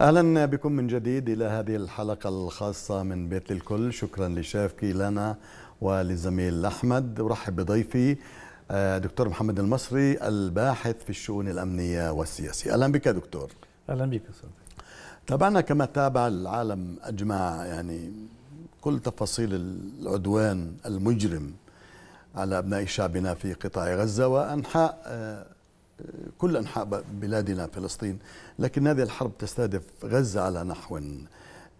اهلا بكم من جديد الى هذه الحلقه الخاصه من بيت الكل شكرا لشافكي لنا ولزميل احمد ارحب بضيفي آه، دكتور محمد المصري الباحث في الشؤون الامنيه والسياسيه اهلا بك دكتور اهلا بك استاذ تابعنا كما تابع العالم اجمع يعني كل تفاصيل العدوان المجرم على أبناء شعبنا في قطاع غزة وأنحاء آه، كل أنحاء بلادنا فلسطين لكن هذه الحرب تستهدف غزة على نحو آه،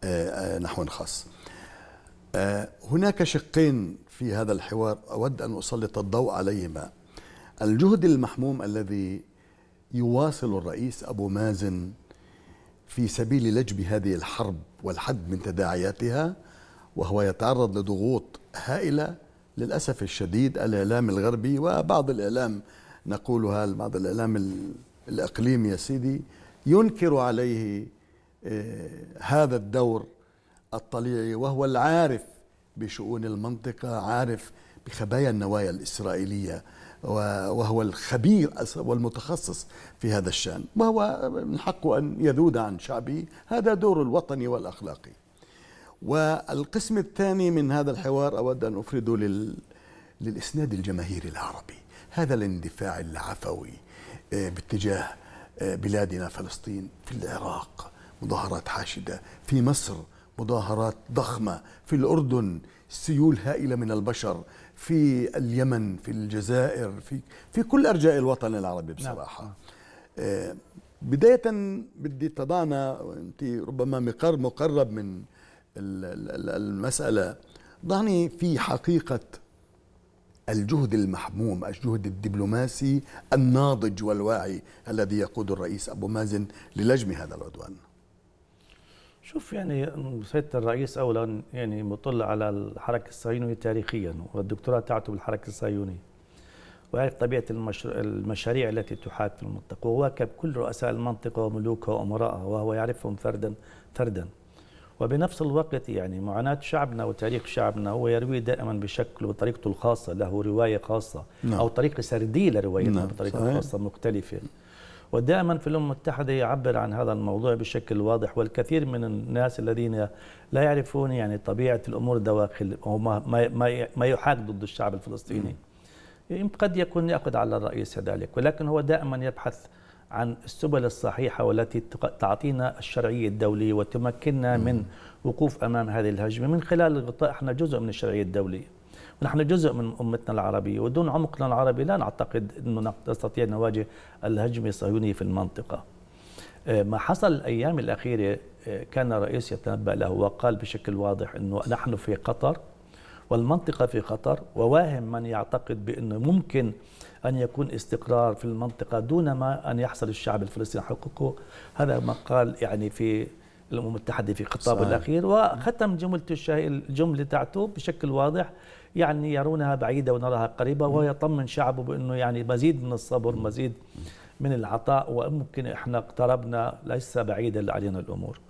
آه، نحو خاص هناك شقين في هذا الحوار أود أن أسلط الضوء عليهما الجهد المحموم الذي يواصل الرئيس أبو مازن في سبيل لجب هذه الحرب والحد من تداعياتها وهو يتعرض لضغوط هائله للأسف الشديد الإعلام الغربي وبعض الإعلام نقولها بعض الإعلام الإقليمي يا سيدي ينكر عليه آه، هذا الدور الطليعي وهو العارف بشؤون المنطقة عارف بخبايا النوايا الإسرائيلية وهو الخبير والمتخصص في هذا الشأن وهو من حقه أن يذود عن شعبه هذا دور الوطني والأخلاقي والقسم الثاني من هذا الحوار أود أن أفرده لل... للإسناد الجماهيري العربي هذا الاندفاع العفوي آه، باتجاه آه، بلادنا فلسطين في العراق مظاهرات حاشدة في مصر مظاهرات ضخمة في الأردن سيول هائلة من البشر في اليمن في الجزائر في, في كل أرجاء الوطن العربي نعم. بصراحة نعم. بداية بدي تضعنا أنت ربما مقر مقرب من المسألة ضعني في حقيقة الجهد المحموم الجهد الدبلوماسي الناضج والواعي الذي يقود الرئيس أبو مازن للجم هذا العدوان شوف يعني سيادة الرئيس أولا يعني مطل على الحركة الصهيونية تاريخيا والدكتوراه تاعته بالحركة الصهيونية ويعرف طبيعة المشاريع التي تحاك في المنطقة وواكب كل رؤساء المنطقة وملوكها وأمرائها وهو يعرفهم فردا فردا وبنفس الوقت يعني معاناة شعبنا وتاريخ شعبنا هو يروي دائما بشكله وطريقته الخاصة له رواية خاصة نعم. أو طريقة سردية لرواية نعم. بطريقة صحيح. خاصة مختلفة ودائما في الأمم المتحدة يعبر عن هذا الموضوع بشكل واضح والكثير من الناس الذين لا يعرفون يعني طبيعة الأمور دواخل أو ما, ما, ما يحاك ضد الشعب الفلسطيني م. نعم. قد يكون يأخذ على الرئيس ذلك ولكن هو دائما يبحث عن السبل الصحيحة والتي تعطينا الشرعية الدولية وتمكننا من وقوف أمام هذه الهجمة من خلال الغطاء احنا جزء من الشرعية الدولية ونحن جزء من أمتنا العربية ودون عمقنا العربي لا نعتقد أنه نستطيع أن نواجه الهجمة الصهيونية في المنطقة آه، ما حصل الأيام الأخيرة آه، كان الرئيس يتنبأ له وقال بشكل واضح أنه نحن في قطر والمنطقة في خطر وواهم من يعتقد بأنه ممكن أن يكون استقرار في المنطقة دون ما أن يحصل الشعب الفلسطيني حقوقه هذا ما قال يعني في الامم المتحده في خطابه الاخير وختم نعم. جملته الشهي الجمله تاعته بشكل واضح يعني يرونها بعيده ونراها قريبه وهو نعم. يطمن شعبه بانه يعني مزيد من الصبر نعم. مزيد من العطاء وممكن احنا اقتربنا ليس بعيدا علينا الامور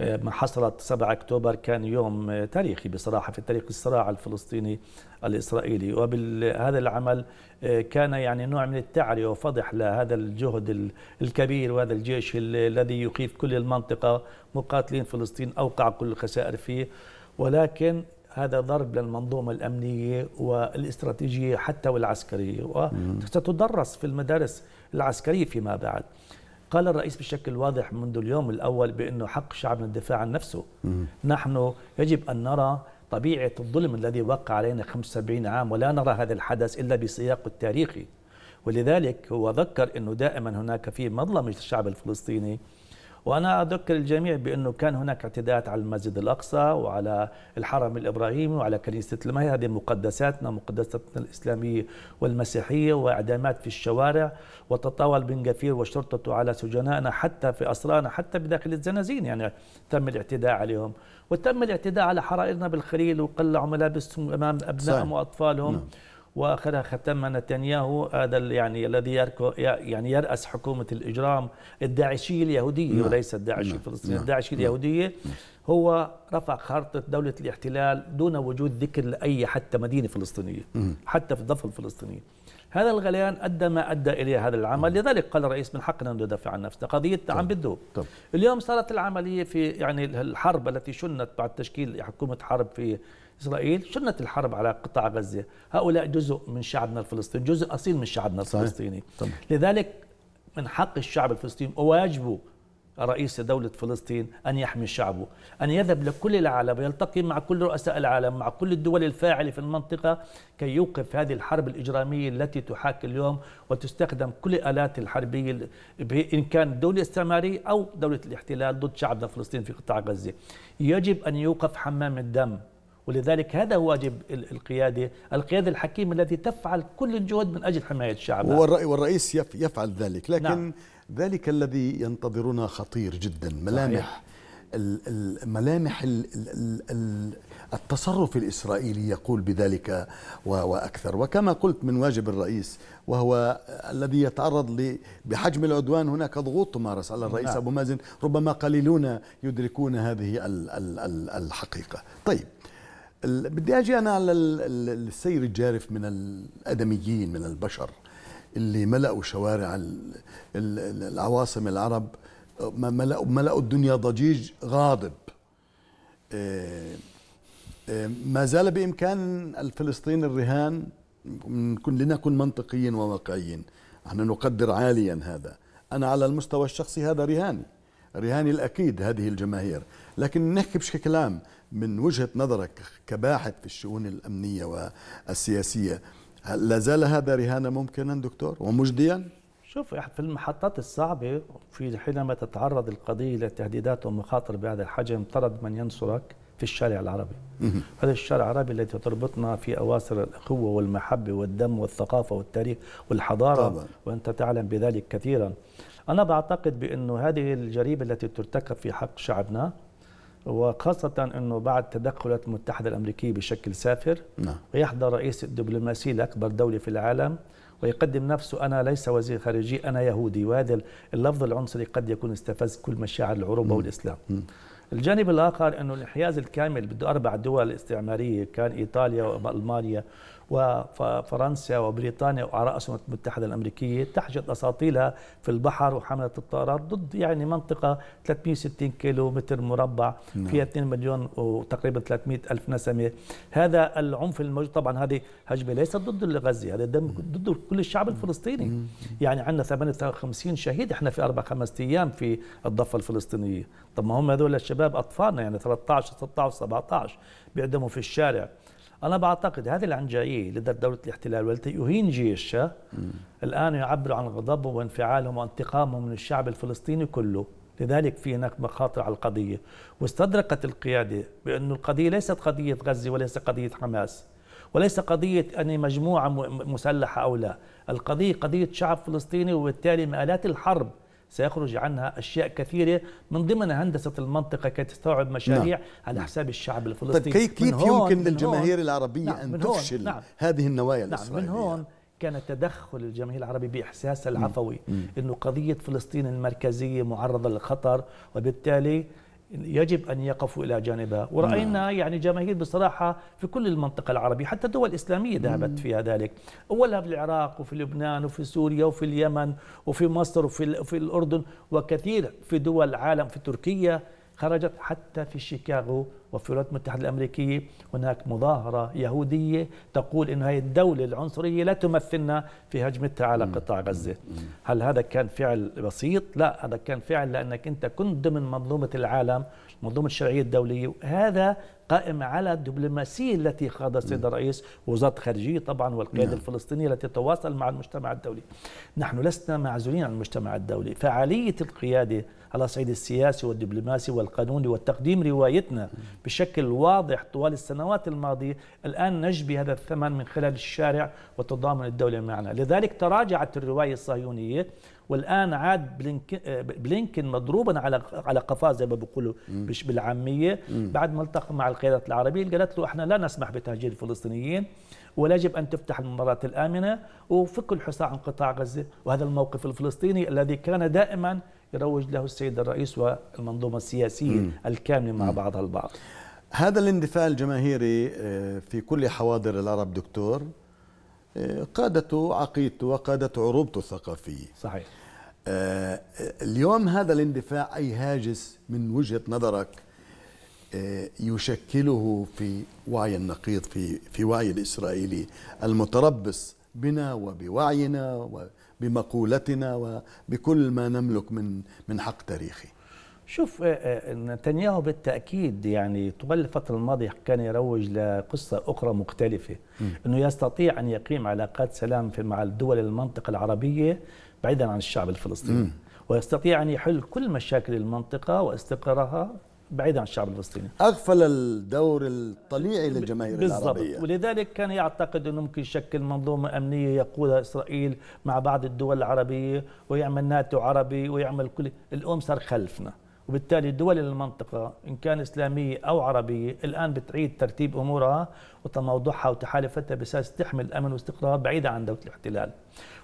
ما حصلت 7 أكتوبر كان يوم تاريخي بصراحة في تاريخ الصراع الفلسطيني الإسرائيلي وبهذا العمل آه، كان يعني نوع من التعرية وفضح لهذا الجهد الكبير وهذا الجيش الذي يخيف كل المنطقة مقاتلين فلسطين أوقع كل الخسائر فيه ولكن هذا ضرب للمنظومة الأمنية والاستراتيجية حتى والعسكرية وستدرس في المدارس العسكرية فيما بعد قال الرئيس بشكل واضح منذ اليوم الأول بأنه حق شعبنا الدفاع عن نفسه نحن يجب أن نرى طبيعة الظلم الذي وقع علينا 75 عام ولا نرى هذا الحدث إلا بسياقه التاريخي ولذلك هو ذكر أنه دائما هناك في مظلمة الشعب الفلسطيني وأنا أذكر الجميع بأنه كان هناك اعتداءات على المسجد الأقصى وعلى الحرم الإبراهيمي وعلى كنيسة المهي هذه مقدساتنا مقدساتنا الإسلامية والمسيحية وإعدامات في الشوارع وتطاول بن غفير وشرطته على سجنائنا حتى في أسرانا حتى بداخل الزنازين يعني تم الاعتداء عليهم وتم الاعتداء على حرائرنا بالخليل وقلعوا ملابسهم أمام أبنائهم وأطفالهم نعم. واخرها ختم نتنياهو هذا يعني الذي يعني يراس حكومه الاجرام الداعشيه اليهوديه نعم. وليس نعم. نعم. الداعشيه نعم. الفلسطينيه نعم. الداعشيه اليهوديه نعم. هو رفع خارطه دوله الاحتلال دون وجود ذكر لاي حتى مدينه فلسطينيه نعم. حتى في الضفه الفلسطينيه هذا الغليان ادى ما ادى الى هذا العمل نعم. لذلك قال الرئيس من حقنا ان ندافع عن نفسنا قضيه عم بده اليوم صارت العمليه في يعني الحرب التي شنت بعد تشكيل حكومه حرب في إسرائيل شنت الحرب على قطاع غزة هؤلاء جزء من شعبنا الفلسطيني جزء أصيل من شعبنا الفلسطيني صحيح. لذلك من حق الشعب الفلسطيني وواجبه رئيس دولة فلسطين أن يحمي شعبه أن يذهب لكل العالم ويلتقي مع كل رؤساء العالم مع كل الدول الفاعلة في المنطقة كي يوقف هذه الحرب الإجرامية التي تحاك اليوم وتستخدم كل الآلات الحربية إن كان دولة استعمارية أو دولة الاحتلال ضد شعبنا فلسطين في قطاع غزة يجب أن يوقف حمام الدم ولذلك هذا واجب القيادة القيادة الحكيمة التي تفعل كل الجهد من أجل حماية شعبها والرئيس يفعل ذلك نعم. لكن نعم. ذلك الذي ينتظرنا خطير جدا ملامح ملامح التصرف الإسرائيلي يقول بذلك وأكثر وكما قلت من واجب الرئيس وهو الذي يتعرض بحجم العدوان هناك ضغوط تمارس على الرئيس نعم. أبو مازن ربما قليلون يدركون هذه الحقيقة طيب بدي اجي انا على السير الجارف من الادميين من البشر اللي ملأوا شوارع العواصم العرب ملأوا, ملأوا الدنيا ضجيج غاضب آه، آه، ما زال بإمكان الفلسطين الرهان لنكن منطقيين وواقعيين نحن نقدر عاليا هذا أنا على المستوى الشخصي هذا رهاني رهاني الأكيد هذه الجماهير لكن نحكي بشكل عام من وجهة نظرك كباحث في الشؤون الأمنية والسياسية لا زال هذا رهانا ممكنا دكتور ومجديا؟ شوف في المحطات الصعبة في حينما تتعرض القضية لتهديدات ومخاطر بهذا الحجم طرد من ينصرك في الشارع العربي هذا الشارع العربي التي تربطنا في أواصر الأخوة والمحبة والدم والثقافة والتاريخ والحضارة طبعا. وأنت تعلم بذلك كثيرا أنا بعتقد بأنه هذه الجريمة التي ترتكب في حق شعبنا وخاصة أنه بعد تدخل الولايات المتحدة الأمريكية بشكل سافر نعم. ويحضر رئيس الدبلوماسية لأكبر دولة في العالم ويقدم نفسه أنا ليس وزير خارجي أنا يهودي وهذا اللفظ العنصري قد يكون استفز كل مشاعر العروبة والإسلام مم. الجانب الآخر أنه الانحياز الكامل بده أربع دول استعمارية كان إيطاليا وألمانيا وفرنسا وبريطانيا وعلى رأسهم المتحدة الأمريكية تحشد أساطيلها في البحر وحملت الطائرات ضد يعني منطقة 360 كيلو متر مربع نعم. فيها 2 مليون وتقريبا 300 ألف نسمة هذا العنف الموجود طبعا هذه هجمة ليست ضد غزة هذا دم نعم. ضد كل الشعب الفلسطيني نعم. يعني عندنا 58 شهيد احنا في أربع خمس أيام في الضفة الفلسطينية طب ما هم هذول الشباب أطفالنا يعني 13 16 17 بيعدموا في الشارع أنا بعتقد هذه العنجائية لدى دولة الاحتلال والتي يهين جيشها الآن يعبر عن غضبهم وانفعالهم وانتقامهم من الشعب الفلسطيني كله لذلك في هناك مخاطر على القضية واستدركت القيادة بأن القضية ليست قضية غزة وليست قضية حماس وليس قضية أن مجموعة مسلحة أو لا القضية قضية شعب فلسطيني وبالتالي مآلات الحرب سيخرج عنها أشياء كثيرة من ضمن هندسة المنطقة كي تستوعب مشاريع نعم. على نعم. حساب الشعب طيب، الفلسطيني طيب كيف يمكن للجماهير العربية نعم أن تفشل نعم. هذه النوايا الإسرائيلية نعم من هون كان تدخل الجماهير العربية بإحساسها العفوي أنه قضية فلسطين المركزية معرضة للخطر وبالتالي يجب أن يقفوا إلى جانبها ورأينا نعم. يعني جماهير بصراحة في كل المنطقة العربية حتى الدول الإسلامية ذهبت فيها ذلك أولها في العراق وفي لبنان وفي سوريا وفي اليمن وفي مصر وفي, وفي الأردن وكثير في دول العالم في تركيا خرجت حتى في شيكاغو وفي الولايات المتحدة الأمريكية هناك مظاهرة يهودية تقول أن هذه الدولة العنصرية لا تمثلنا في هجمتها على قطاع غزة هل هذا كان فعل بسيط؟ لا هذا كان فعل لأنك أنت كنت ضمن منظومة العالم منظومة الشرعية الدولية وهذا قائم على الدبلوماسية التي خاض السيد الرئيس وزارة الخارجية طبعا والقيادة نعم. الفلسطينية التي تتواصل مع المجتمع الدولي نحن لسنا معزولين عن المجتمع الدولي فعالية القيادة على الصعيد السياسي والدبلوماسي والقانوني وتقديم روايتنا بشكل واضح طوال السنوات الماضية الآن نجبي هذا الثمن من خلال الشارع وتضامن الدولة معنا لذلك تراجعت الرواية الصهيونية والان عاد بلينكن, بلينكن مضروبا على على قفاه زي ما بيقولوا بالعاميه بعد ما التقى مع القيادات العربيه قالت له احنا لا نسمح بتهجير الفلسطينيين ولا يجب ان تفتح الممرات الامنه وفك الحصار عن قطاع غزه وهذا الموقف الفلسطيني الذي كان دائما يروج له السيد الرئيس والمنظومة السياسية مم. الكاملة مع بعضها البعض هذا الاندفاع الجماهيري آه، في كل حواضر العرب دكتور آه، قادته عقيدته وقادته عروبته الثقافية صحيح آه، اليوم هذا الاندفاع أي هاجس من وجهة نظرك يشكله في وعي النقيض في في وعي الإسرائيلي المتربص بنا وبوعينا بمقولتنا وبكل ما نملك من من حق تاريخي شوف آه، آه، نتنياهو بالتاكيد يعني طوال الفتره الماضيه كان يروج لقصه اخرى مختلفه م. انه يستطيع ان يقيم علاقات سلام مع الدول المنطقه العربيه بعيدا عن الشعب الفلسطيني م. ويستطيع ان يحل كل مشاكل المنطقه واستقرارها بعيد عن الشعب الفلسطيني اغفل الدور الطليعي للجماهير بالزبط. العربيه ولذلك كان يعتقد انه ممكن يشكل منظومه امنيه يقودها اسرائيل مع بعض الدول العربيه ويعمل ناتو عربي ويعمل كل الام صار خلفنا وبالتالي دول المنطقة إن كان إسلامية أو عربية الآن بتعيد ترتيب أمورها وتموضعها وتحالفتها بأساس تحمي الأمن والاستقرار بعيدة عن دولة الاحتلال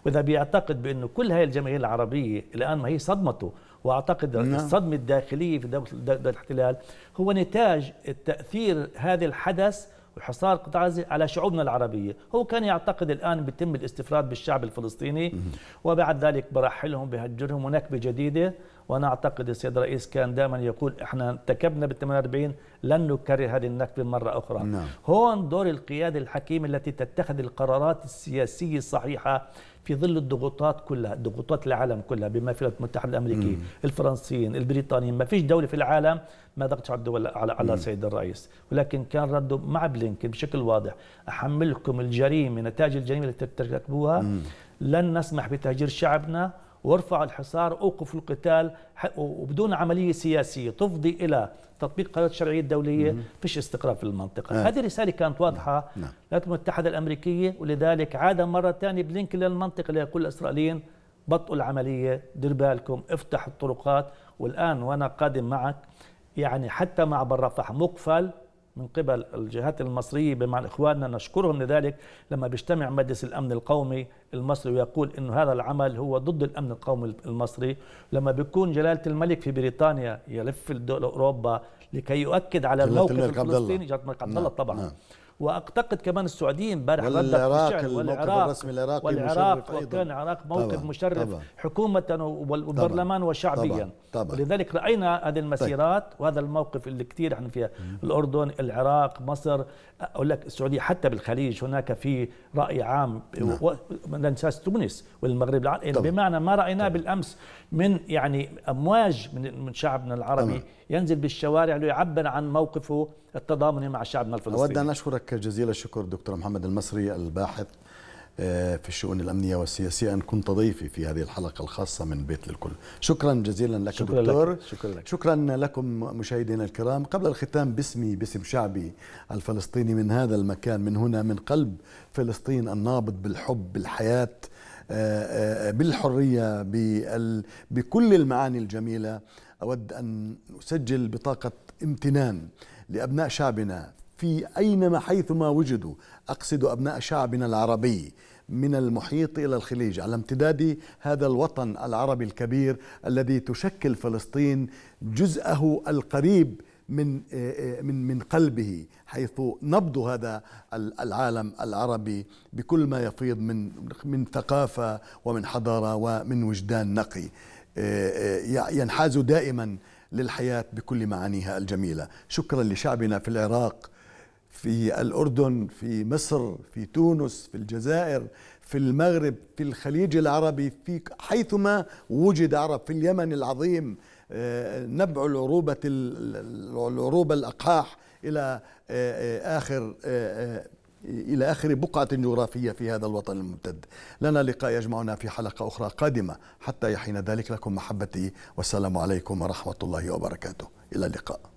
وإذا بيعتقد بأنه كل هاي الجماهير العربية الآن ما هي صدمته وأعتقد نعم. الصدمة الداخلية في دولة الاحتلال هو نتاج تأثير هذا الحدث وحصار قطاع غزة على شعوبنا العربية هو كان يعتقد الآن بيتم الاستفراد بالشعب الفلسطيني وبعد ذلك برحلهم بهجرهم ونكبة جديدة وأنا أعتقد السيد الرئيس كان دائما يقول إحنا ارتكبنا بال 48 لن نكرر هذه النكبة مرة أخرى نعم. هون دور القيادة الحكيمة التي تتخذ القرارات السياسية الصحيحة في ظل الضغوطات كلها ضغوطات العالم كلها بما في الولايات المتحده الامريكيه الفرنسيين البريطانيين ما فيش دوله في العالم ما ضغطت على الدول على على السيد الرئيس ولكن كان رده مع بلينكن بشكل واضح احملكم الجريمه نتاج الجريمه اللي ترتكبوها لن نسمح بتهجير شعبنا وارفعوا الحصار اوقفوا القتال وبدون عملية سياسية تفضي إلى تطبيق قرارات الشرعيه الدوليه فيش استقرار في المنطقه آه. هذه الرساله كانت واضحه للولايات نعم. المتحده الامريكيه ولذلك عاد مره ثانيه بلينك للمنطقه ليقول الاسرائيليين بطئوا العمليه دير بالكم افتحوا الطرقات والان وانا قادم معك يعني حتى معبر رفح مقفل من قبل الجهات المصرية بمعنى إخواننا نشكرهم لذلك لما بيجتمع مجلس الأمن القومي المصري ويقول أن هذا العمل هو ضد الأمن القومي المصري لما بيكون جلالة الملك في بريطانيا يلف الدول أوروبا لكي يؤكد على الموقف الفلسطيني جلالة الملك عبد الله نعم، طبعا نعم. واعتقد كمان السعوديين امبارح والعراق والعراق الرسمي العراقي والعراق وكان العراق موقف طبعا مشرف طبعا حكومه والبرلمان وشعبيا طبعا طبعا ولذلك راينا هذه طيب. المسيرات طيب وهذا الموقف اللي كثير احنا فيها الاردن العراق مصر اقول لك السعوديه حتى بالخليج هناك في راي عام ما نعم. ننساش تونس والمغرب العربي بمعنى ما رايناه بالامس من يعني امواج من شعبنا العربي طبعا ينزل بالشوارع ليعبر عن موقفه التضامني مع شعبنا الفلسطيني أود أن أشكرك جزيل الشكر دكتور محمد المصري الباحث آه، في الشؤون الأمنية والسياسية أن كنت ضيفي في هذه الحلقة الخاصة من بيت للكل شكرا جزيلا لك شكرا دكتور لك. شكرا, لك. شكرا لكم مشاهدينا الكرام قبل الختام باسمي باسم شعبي الفلسطيني من هذا المكان من هنا من قلب فلسطين النابض بالحب بالحياة آه، آه، بالحرية بكل المعاني الجميلة أود أن أسجل بطاقة امتنان لأبناء شعبنا في أينما حيثما وجدوا أقصد أبناء شعبنا العربي من المحيط إلى الخليج على امتداد هذا الوطن العربي الكبير الذي تشكل فلسطين جزءه القريب من من من قلبه حيث نبض هذا العالم العربي بكل ما يفيض من من ثقافه ومن حضاره ومن وجدان نقي ينحاز دائما للحياة بكل معانيها الجميلة شكرا لشعبنا في العراق في الأردن في مصر في تونس في الجزائر في المغرب في الخليج العربي في حيثما وجد عرب في اليمن العظيم آه، نبع العروبة العروبة الأقحاح إلى آه، آه، آخر إلى آخر بقعة جغرافية في هذا الوطن الممتد لنا لقاء يجمعنا في حلقة أخرى قادمة حتى يحين ذلك لكم محبتي والسلام عليكم ورحمة الله وبركاته إلى اللقاء